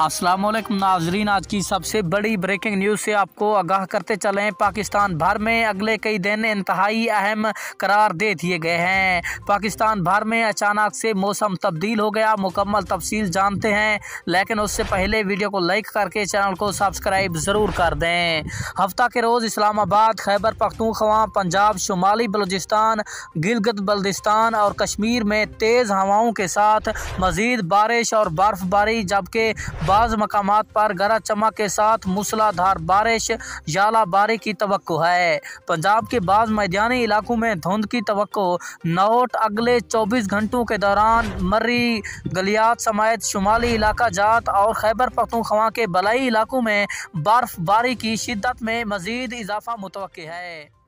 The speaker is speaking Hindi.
असलम नाजरीन आज की सबसे बड़ी ब्रेकिंग न्यूज़ से आपको आगाह करते चले पाकिस्तान भर में अगले कई दिन इंतहाई अहम करार दे दिए गए हैं पाकिस्तान भर में अचानक से मौसम तब्दील हो गया मुकम्मल तफसील जानते हैं लेकिन उससे पहले वीडियो को लाइक करके चैनल को सब्सक्राइब ज़रूर कर दें हफ्ता के रोज़ इस्लामाबाद खैबर पख्तूनख्वा पंजाब शुमाली बलोचिस्तान गिलगत बल्दिस्तान और कश्मीर में तेज़ हवाओं के साथ मज़ीद बारिश और बर्फ़बारी जबकि बाज़ मकाम पर गरज चमक के साथ मूसलाधार बारिश याला बारी की तो है पंजाब के बाद मैदानी इलाकों में धुंध की तो नोट अगले 24 घंटों के दौरान मर्री गलियात समेत शुमाली इलाका जात और खैबर पख्तूनख्वा के बलाई इलाकों में बर्फबारी की शिद्दत में मजीद इजाफा मुतव है